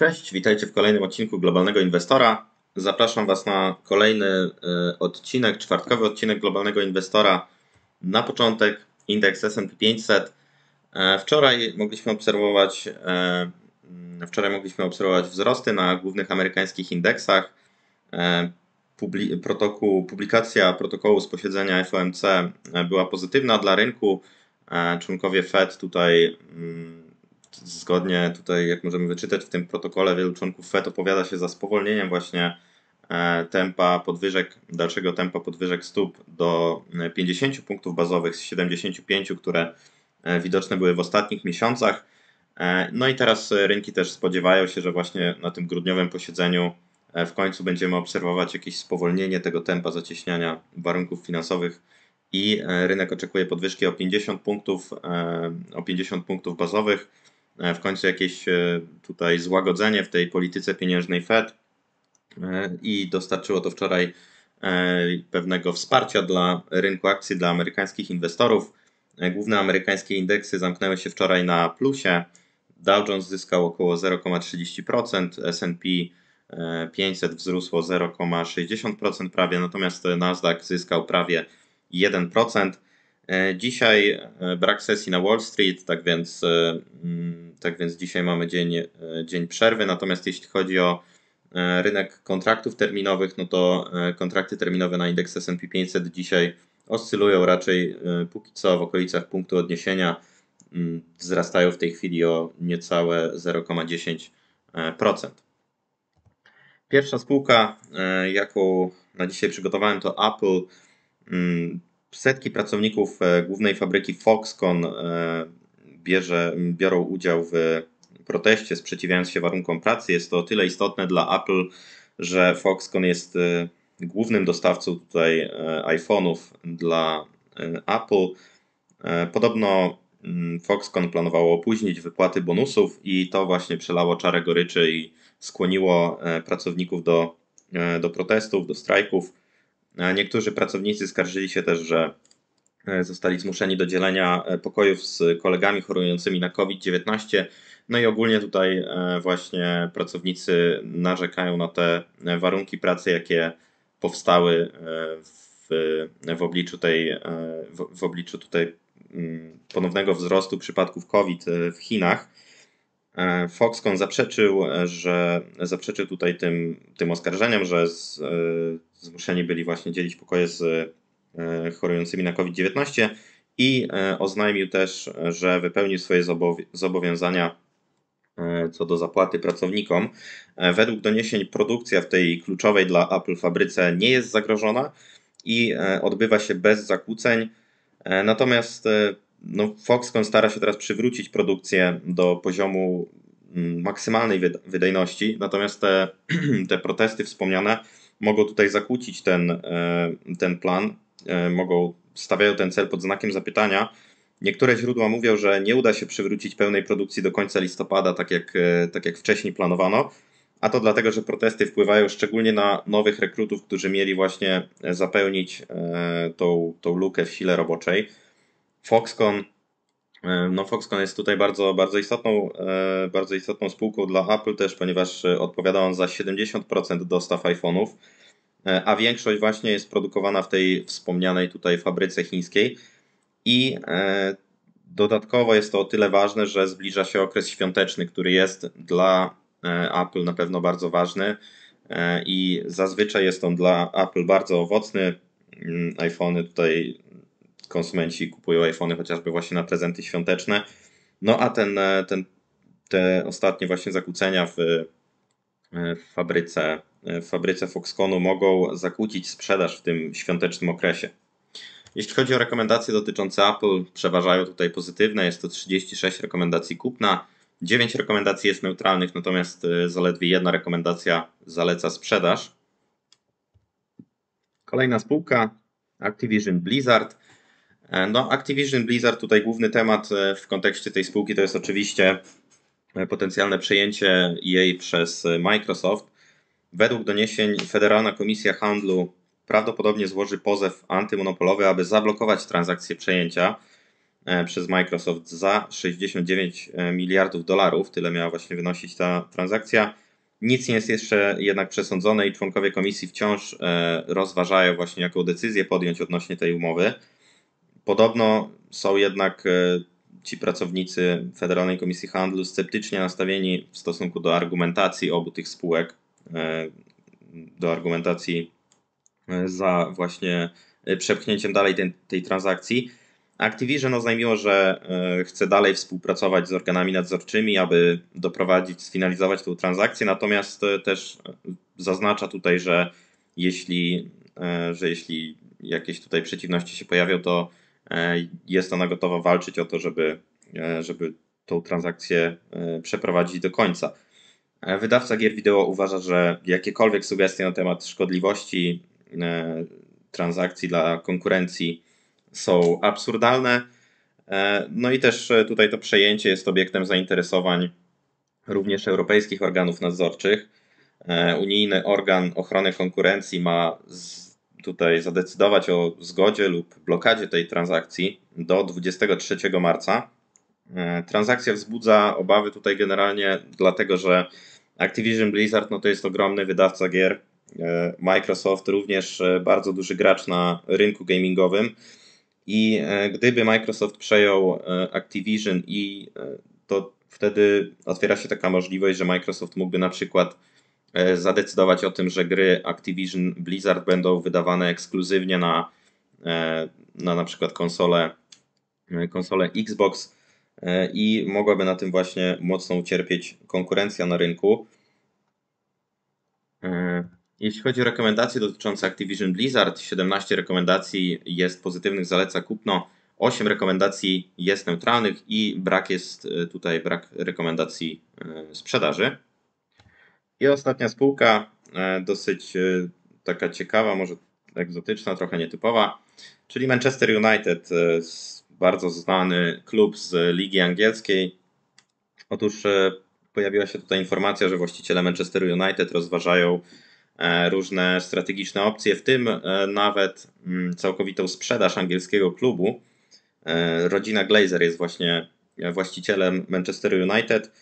Cześć, witajcie w kolejnym odcinku Globalnego Inwestora. Zapraszam Was na kolejny e, odcinek, czwartkowy odcinek Globalnego Inwestora. Na początek indeks S&P 500. E, wczoraj mogliśmy obserwować e, wczoraj mogliśmy obserwować wzrosty na głównych amerykańskich indeksach. Publi protokół, publikacja protokołu z posiedzenia FOMC była pozytywna dla rynku. Członkowie Fed tutaj zgodnie tutaj, jak możemy wyczytać w tym protokole, wielu członków FED opowiada się za spowolnieniem właśnie e, tempa podwyżek, dalszego tempa podwyżek stóp do 50 e, punktów bazowych z 75, które e, widoczne były w ostatnich miesiącach. No i teraz rynki też spodziewają się, że właśnie na tym grudniowym posiedzeniu w końcu będziemy obserwować jakieś spowolnienie tego tempa zacieśniania warunków finansowych i rynek oczekuje podwyżki o 50 punktów, o 50 punktów bazowych. E, w końcu jakieś e, tutaj złagodzenie w tej polityce pieniężnej Fed e, i dostarczyło to wczoraj pewnego wsparcia dla rynku akcji, dla amerykańskich inwestorów. Główne amerykańskie indeksy zamknęły się wczoraj na plusie. Dow Jones zyskał około 0,30%, SP 500 wzrósło 0,60% prawie, natomiast Nasdaq zyskał prawie 1%. E, dzisiaj e, brak sesji na Wall Street, tak więc, e, mm, tak więc dzisiaj mamy dzień, dzień przerwy. Natomiast jeśli chodzi o rynek kontraktów terminowych, no to kontrakty terminowe na indeks S&P 500 dzisiaj oscylują raczej póki co w okolicach punktu odniesienia. Mm, wzrastają w tej chwili o niecałe 0,10%. Pierwsza spółka, jaką na dzisiaj przygotowałem, to Apple. Mm, setki pracowników e, głównej fabryki Foxconn e, bierze, biorą udział w proteście, sprzeciwiając się warunkom pracy. Jest to o tyle istotne dla Apple, że Foxconn jest e, głównym dostawcą tutaj iPhone'ów dla Apple. Podobno mm, Foxconn planowało opóźnić wypłaty bonusów i to właśnie przelało czarę goryczy i skłoniło pracowników do, do protestów, do strajków. E, niektórzy pracownicy skarżyli się też, że e, zostali zmuszeni do dzielenia e, pokojów z kolegami chorującymi na COVID-19. No i ogólnie tutaj właśnie pracownicy narzekają na te warunki pracy, jakie powstały w, w obliczu tej, w, w obliczu tutaj mm, ponownego wzrostu przypadków COVID w Chinach. E, Foxconn zaprzeczył, e, że zaprzeczył tutaj tym, tym oskarżeniom, że z, e, zmuszeni byli właśnie dzielić pokoje z chorującymi na COVID-19 i oznajmił też, że wypełnił swoje zobowiązania co do zapłaty pracownikom. Według doniesień produkcja w tej kluczowej dla Apple fabryce nie jest zagrożona i odbywa się bez zakłóceń. Natomiast no Foxconn stara się teraz przywrócić produkcję do poziomu mm, maksymalnej wydajności, natomiast te, te protesty wspomniane mogą tutaj zakłócić ten, e, ten plan, e, mogą stawiają ten cel pod znakiem zapytania. Niektóre źródła mówią, że nie uda się przywrócić pełnej produkcji do końca listopada, tak jak, e, tak jak wcześniej planowano, a to dlatego, że protesty wpływają szczególnie na nowych rekrutów, którzy mieli właśnie zapełnić tą, tą lukę w sile roboczej. Foxconn. E, no Foxconn jest tutaj bardzo, bardzo, istotną, e, bardzo istotną spółką dla Apple też, ponieważ e, odpowiada on za 70% dostaw iPhone'ów, a większość właśnie jest produkowana w tej wspomnianej tutaj fabryce chińskiej i dodatkowo jest to o tyle ważne, że zbliża się okres świąteczny, który jest dla Apple na pewno bardzo ważny i zazwyczaj jest on dla Apple bardzo owocny. Mm, iPhone'y tutaj konsumenci kupują iPhony chociażby właśnie na prezenty świąteczne. No a ten, e, ten, te ostatnie właśnie zakłócenia w, e, w fabryce, e, w fabryce Foxconu mogą zakłócić sprzedaż w tym świątecznym okresie. Jeśli chodzi o rekomendacje dotyczące Apple, przeważają tutaj pozytywne. Jest to 36 rekomendacji kupna, 9 rekomendacji jest neutralnych, natomiast zaledwie jedna rekomendacja zaleca sprzedaż. Kolejna spółka Activision Blizzard. E, no, Activision Blizzard tutaj główny temat e, w kontekście tej spółki to jest oczywiście e, potencjalne przejęcie jej przez Microsoft. Według doniesień Federalna Komisja Handlu prawdopodobnie złoży pozew antymonopolowy, aby zablokować transakcję przejęcia przez Microsoft za 69 miliardów dolarów. Tyle miała właśnie wynosić ta transakcja. Nic nie jest jeszcze jednak przesądzone i członkowie komisji wciąż rozważają właśnie, jaką decyzję podjąć odnośnie tej umowy. Podobno są jednak e, ci pracownicy Federalnej Komisji Handlu sceptycznie nastawieni w stosunku do argumentacji obu tych spółek, e, do argumentacji e, za właśnie przepchnięciem dalej tej, tej transakcji. Activision oznajmiło, że chce dalej współpracować z organami nadzorczymi, aby doprowadzić, sfinalizować tę transakcję, natomiast też zaznacza tutaj, że jeśli, że jeśli jakieś tutaj przeciwności się pojawią, to E, jest ona gotowa walczyć o to, żeby, e, żeby tą transakcję e, przeprowadzić do końca. Wydawca gier wideo uważa, że jakiekolwiek sugestie na temat szkodliwości transakcji dla konkurencji są absurdalne. No i też tutaj to przejęcie jest obiektem zainteresowań również europejskich organów nadzorczych. Unijny organ ochrony konkurencji ma tutaj zadecydować o zgodzie lub blokadzie tej transakcji do 23 marca. E, transakcja wzbudza obawy tutaj generalnie dlatego, że Activision Blizzard no to jest ogromny wydawca gier. E, Microsoft również e, bardzo duży gracz na rynku gamingowym. I gdyby Microsoft przejął Activision i to wtedy otwiera się taka możliwość, że Microsoft mógłby na przykład E, zadecydować o tym, że gry Activision Blizzard będą wydawane ekskluzywnie na e, na, na przykład konsole, e, konsole Xbox i mogłaby na tym właśnie mocno ucierpieć konkurencja na rynku. Jeśli chodzi o rekomendacje dotyczące Activision Blizzard, 17 rekomendacji jest pozytywnych, zaleca kupno, 8 rekomendacji jest neutralnych i brak jest tutaj brak rekomendacji sprzedaży. I ostatnia spółka, e, dosyć e, taka ciekawa, może egzotyczna, trochę nietypowa, czyli Manchester United, e, bardzo znany klub z Ligi Angielskiej. Otóż pojawiła się tutaj informacja, że właściciele Manchester United rozważają różne strategiczne opcje, w tym nawet mm, całkowitą sprzedaż angielskiego klubu. Rodzina Glazer jest właśnie właścicielem Manchester United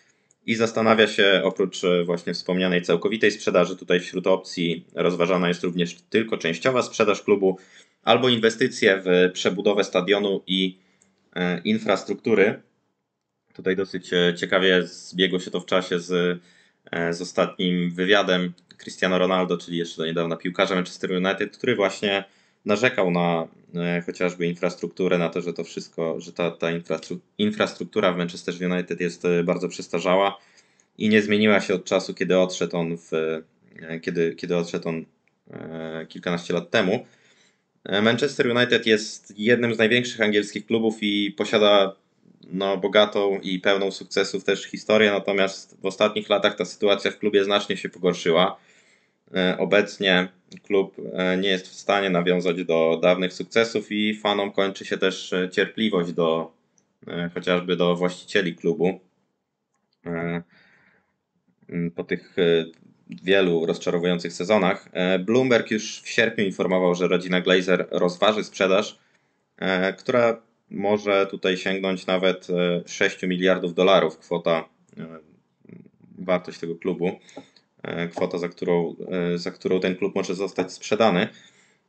i zastanawia się, oprócz e, właśnie wspomnianej całkowitej sprzedaży, tutaj wśród opcji rozważana jest również tylko częściowa sprzedaż klubu albo inwestycje w przebudowę stadionu i e, infrastruktury. Tutaj dosyć e, ciekawie zbiegło się to w czasie z, z ostatnim wywiadem Cristiano Ronaldo, czyli jeszcze do niedawna piłkarza Manchester United, który właśnie narzekał na e, chociażby infrastrukturę, na to, że to wszystko, że ta, ta infrastruktura w Manchester United jest e, bardzo przestarzała i nie zmieniła się od czasu, kiedy odszedł on, w, e, kiedy, kiedy odszedł on kilkanaście lat temu. Manchester United jest jednym z największych angielskich klubów i posiada no, bogatą i pełną sukcesów też historię, natomiast w ostatnich latach ta sytuacja w klubie znacznie się pogorszyła. E, obecnie klub e, nie jest w stanie nawiązać do dawnych sukcesów i fanom kończy się też e, cierpliwość do chociażby do właścicieli klubu. Po tych wielu rozczarowujących sezonach. Bloomberg już w sierpniu informował, że rodzina Glazer rozważy sprzedaż, która może tutaj sięgnąć nawet 6 miliardów dolarów, kwota wartość tego klubu. E, kwota, za którą, e, za którą ten klub może zostać sprzedany.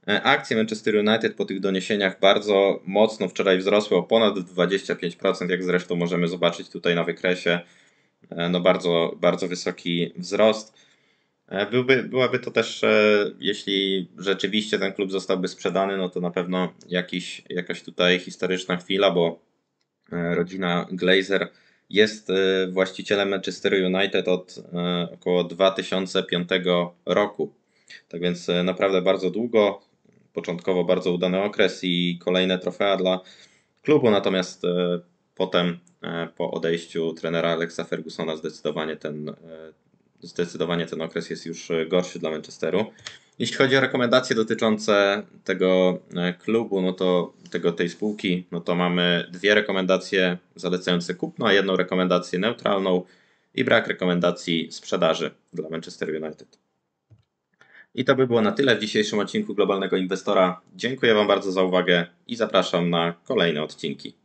E, akcje Manchester United po tych doniesieniach bardzo mocno wczoraj wzrosły o ponad 25%, jak zresztą możemy zobaczyć tutaj na wykresie. No bardzo, bardzo wysoki wzrost. Byłby, byłaby to też, jeśli rzeczywiście ten klub zostałby sprzedany, no to na pewno jakiś, jakaś tutaj historyczna chwila, bo rodzina Glazer jest y, właścicielem Manchester United od y, około 2005 roku. Tak więc y, naprawdę bardzo długo, początkowo bardzo udany okres i kolejne trofea dla klubu, natomiast potem po odejściu trenera Alexa Fergusona zdecydowanie ten, zdecydowanie ten okres jest już gorszy dla Manchesteru. Jeśli chodzi o rekomendacje dotyczące tego e, klubu, no to tego, tej spółki, no to mamy dwie rekomendacje zalecające kupno, a jedną rekomendację neutralną i brak rekomendacji sprzedaży dla Manchester United. I to by było na tyle w dzisiejszym odcinku Globalnego Inwestora. Dziękuję Wam bardzo za uwagę i zapraszam na kolejne odcinki.